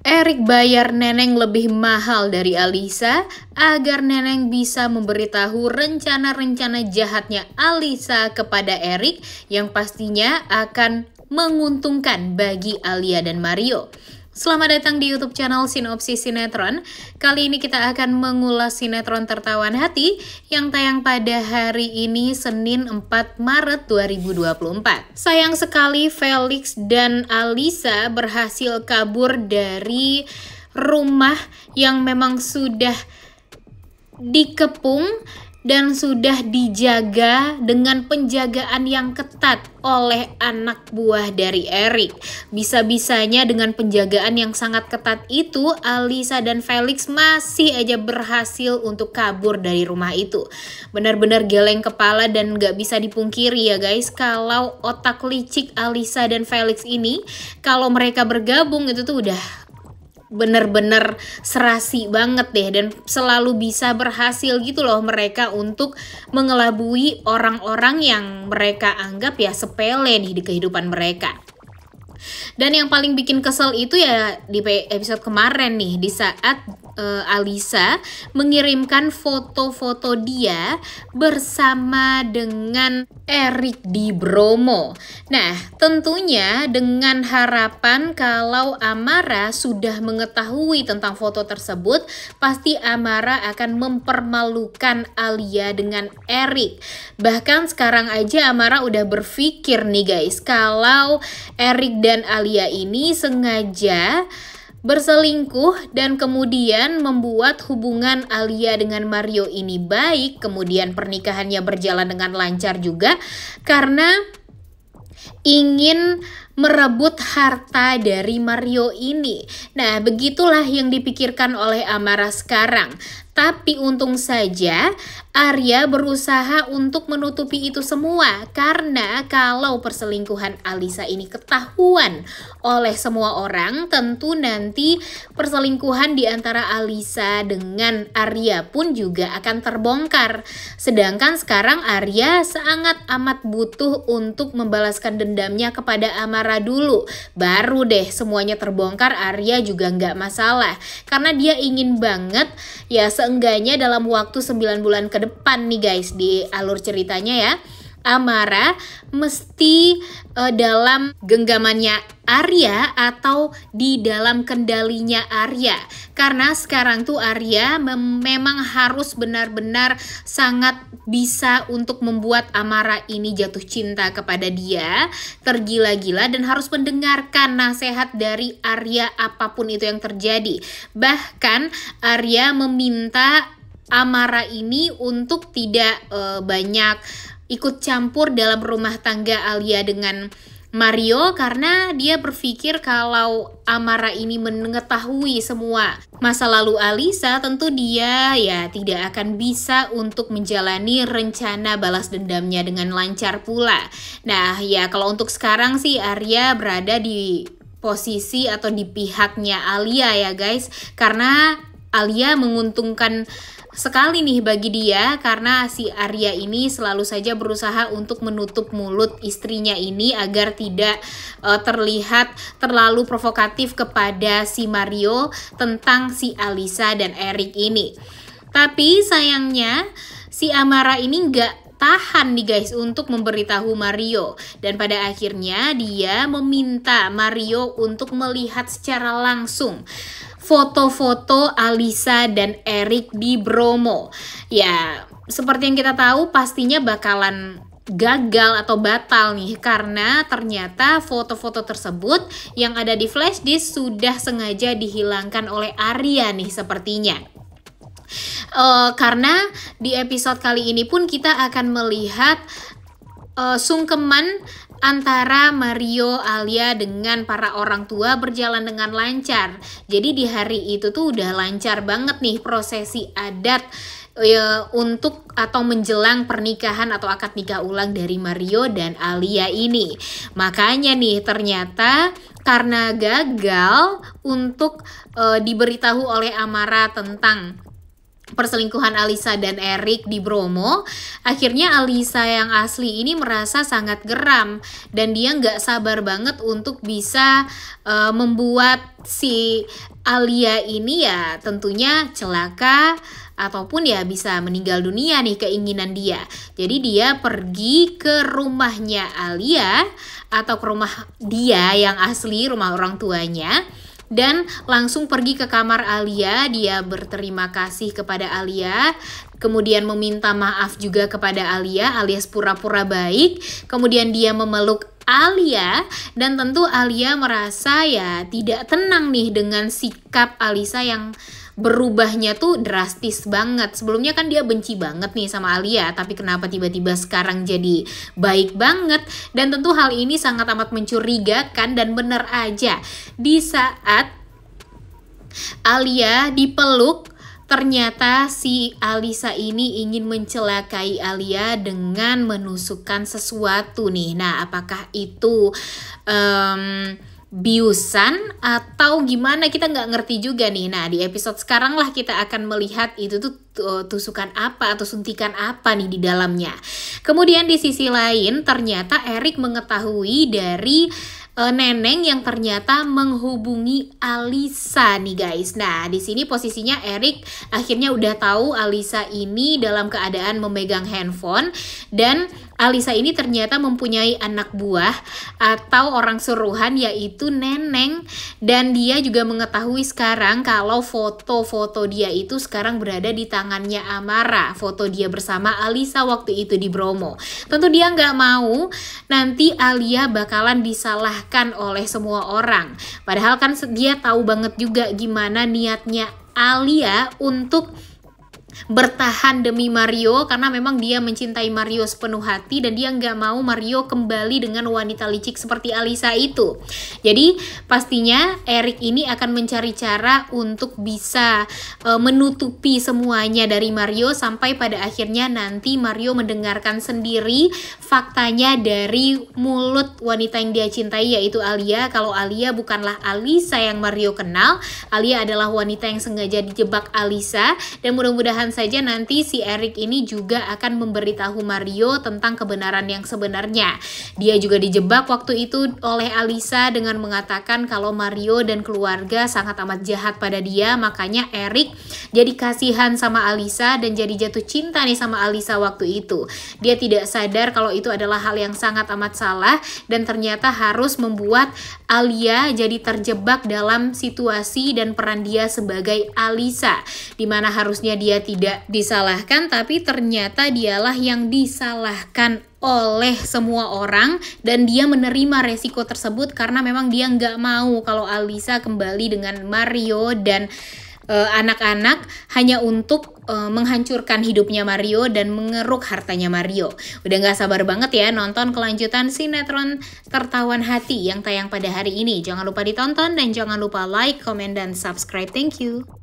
Erik bayar Neneng lebih mahal dari Alisa agar Neneng bisa memberitahu rencana-rencana jahatnya Alisa kepada Erik yang pastinya akan menguntungkan bagi Alia dan Mario. Selamat datang di YouTube channel Sinopsis Sinetron. Kali ini kita akan mengulas sinetron Tertawan Hati yang tayang pada hari ini Senin 4 Maret 2024. Sayang sekali Felix dan Alisa berhasil kabur dari rumah yang memang sudah dikepung dan sudah dijaga dengan penjagaan yang ketat oleh anak buah dari Erik. Bisa-bisanya dengan penjagaan yang sangat ketat itu, Alisa dan Felix masih aja berhasil untuk kabur dari rumah itu. Benar-benar geleng kepala dan gak bisa dipungkiri ya guys, kalau otak licik Alisa dan Felix ini, kalau mereka bergabung itu tuh udah bener-bener serasi banget deh dan selalu bisa berhasil gitu loh mereka untuk mengelabui orang-orang yang mereka anggap ya sepele nih di kehidupan mereka. Dan yang paling bikin kesel itu ya di episode kemarin nih di saat uh, Alisa mengirimkan foto-foto dia bersama dengan Eric di Bromo. Nah, tentunya dengan harapan kalau Amara sudah mengetahui tentang foto tersebut, pasti Amara akan mempermalukan Alia dengan Eric. Bahkan sekarang aja Amara udah berpikir nih guys, kalau Eric dan Alia ini sengaja berselingkuh dan kemudian membuat hubungan Alia dengan Mario ini baik, kemudian pernikahannya berjalan dengan lancar juga karena ingin merebut harta dari Mario ini. Nah, begitulah yang dipikirkan oleh Amara sekarang. Tapi untung saja Arya berusaha untuk menutupi itu semua karena kalau perselingkuhan Alisa ini ketahuan oleh semua orang, tentu nanti perselingkuhan di antara Alisa dengan Arya pun juga akan terbongkar. Sedangkan sekarang Arya sangat amat butuh untuk membalaskan dendamnya kepada Amara dulu. Baru deh semuanya terbongkar, Arya juga nggak masalah karena dia ingin banget ya se enggaknya dalam waktu 9 bulan ke depan nih guys di alur ceritanya ya Amara mesti uh, dalam genggamannya Arya atau di dalam kendalinya Arya. Karena sekarang tuh Arya memang harus benar-benar sangat bisa untuk membuat Amara ini jatuh cinta kepada dia, tergila-gila dan harus mendengarkan nasihat dari Arya apapun itu yang terjadi. Bahkan Arya meminta Amara ini untuk tidak uh, banyak ikut campur dalam rumah tangga Alia dengan Mario karena dia berpikir kalau Amara ini mengetahui semua masa lalu Alisa tentu dia ya tidak akan bisa untuk menjalani rencana balas dendamnya dengan lancar pula. Nah ya kalau untuk sekarang sih Arya berada di posisi atau di pihaknya Alia ya guys karena Alia menguntungkan sekali nih bagi dia karena si Arya ini selalu saja berusaha untuk menutup mulut istrinya ini agar tidak uh, terlihat terlalu provokatif kepada si Mario tentang si Alisa dan Eric ini. Tapi sayangnya si Amara ini nggak tahan nih guys untuk memberitahu Mario dan pada akhirnya dia meminta Mario untuk melihat secara langsung foto-foto Alisa dan Erik di Bromo. Ya, seperti yang kita tahu pastinya bakalan gagal atau batal nih karena ternyata foto-foto tersebut yang ada di flash disk sudah sengaja dihilangkan oleh Arya nih sepertinya. Uh, karena di episode kali ini pun kita akan melihat uh, sungkeman antara Mario Alia dengan para orang tua berjalan dengan lancar. Jadi di hari itu tuh udah lancar banget nih prosesi adat e, untuk atau menjelang pernikahan atau akad nikah ulang dari Mario dan Alia ini. Makanya nih ternyata karena gagal untuk e, diberitahu oleh Amara tentang perselingkuhan Alisa dan Erik di Bromo, akhirnya Alisa yang asli ini merasa sangat geram dan dia nggak sabar banget untuk bisa uh, membuat si Alia ini ya tentunya celaka ataupun ya bisa meninggal dunia nih keinginan dia. Jadi dia pergi ke rumahnya Alia atau ke rumah dia yang asli, rumah orang tuanya dan langsung pergi ke kamar Alia. Dia berterima kasih kepada Alia, kemudian meminta maaf juga kepada Alia alias pura-pura baik. Kemudian dia memeluk Alia dan tentu Alia merasa ya tidak tenang nih dengan sikap Alisa yang berubahnya tuh drastis banget. Sebelumnya kan dia benci banget nih sama Alia, tapi kenapa tiba-tiba sekarang jadi baik banget? Dan tentu hal ini sangat amat mencurigakan dan bener aja. Di saat Alia dipeluk Ternyata si Alisa ini ingin mencelakai Alia dengan menusukkan sesuatu nih. Nah, apakah itu um, biusan atau gimana kita nggak ngerti juga nih. Nah di episode sekarang lah kita akan melihat itu tuh tusukan apa atau suntikan apa nih di dalamnya. Kemudian di sisi lain ternyata Erik mengetahui dari eh, Neneng yang ternyata menghubungi Alisa nih guys. Nah, di sini posisinya Erik akhirnya udah tahu Alisa ini dalam keadaan memegang handphone dan Alisa ini ternyata mempunyai anak buah atau orang suruhan yaitu Neneng dan dia juga mengetahui sekarang kalau foto-foto dia itu sekarang berada di tangannya Amara. Foto dia bersama Alisa waktu itu di Bromo. Tentu dia nggak mau nanti Alia bakalan disalahkan oleh semua orang. Padahal kan dia tahu banget juga gimana niatnya Alia untuk bertahan demi Mario karena memang dia mencintai Mario sepenuh hati dan dia nggak mau Mario kembali dengan wanita licik seperti Alisa itu. Jadi pastinya Eric ini akan mencari cara untuk bisa e, menutupi semuanya dari Mario sampai pada akhirnya nanti Mario mendengarkan sendiri faktanya dari mulut wanita yang dia cintai yaitu Alia. Kalau Alia bukanlah Alisa yang Mario kenal, Alia adalah wanita yang sengaja dijebak Alisa dan mudah-mudahan kemungkinan saja nanti si Eric ini juga akan memberitahu Mario tentang kebenaran yang sebenarnya. Dia juga dijebak waktu itu oleh Alisa dengan mengatakan kalau Mario dan keluarga sangat amat jahat pada dia, makanya Eric jadi kasihan sama Alisa dan jadi jatuh cinta nih sama Alisa waktu itu. Dia tidak sadar kalau itu adalah hal yang sangat amat salah dan ternyata harus membuat Alia jadi terjebak dalam situasi dan peran dia sebagai Alisa, di mana harusnya dia tidak tidak disalahkan, tapi ternyata dialah yang disalahkan oleh semua orang dan dia menerima resiko tersebut karena memang dia nggak mau kalau Alisa kembali dengan Mario dan eh, anak-anak hanya untuk uh, menghancurkan hidupnya Mario dan mengeruk hartanya Mario. Udah nggak sabar banget ya nonton kelanjutan sinetron Tertawan Hati yang tayang pada hari ini. Jangan lupa ditonton dan jangan lupa like, comment, dan subscribe. Thank you.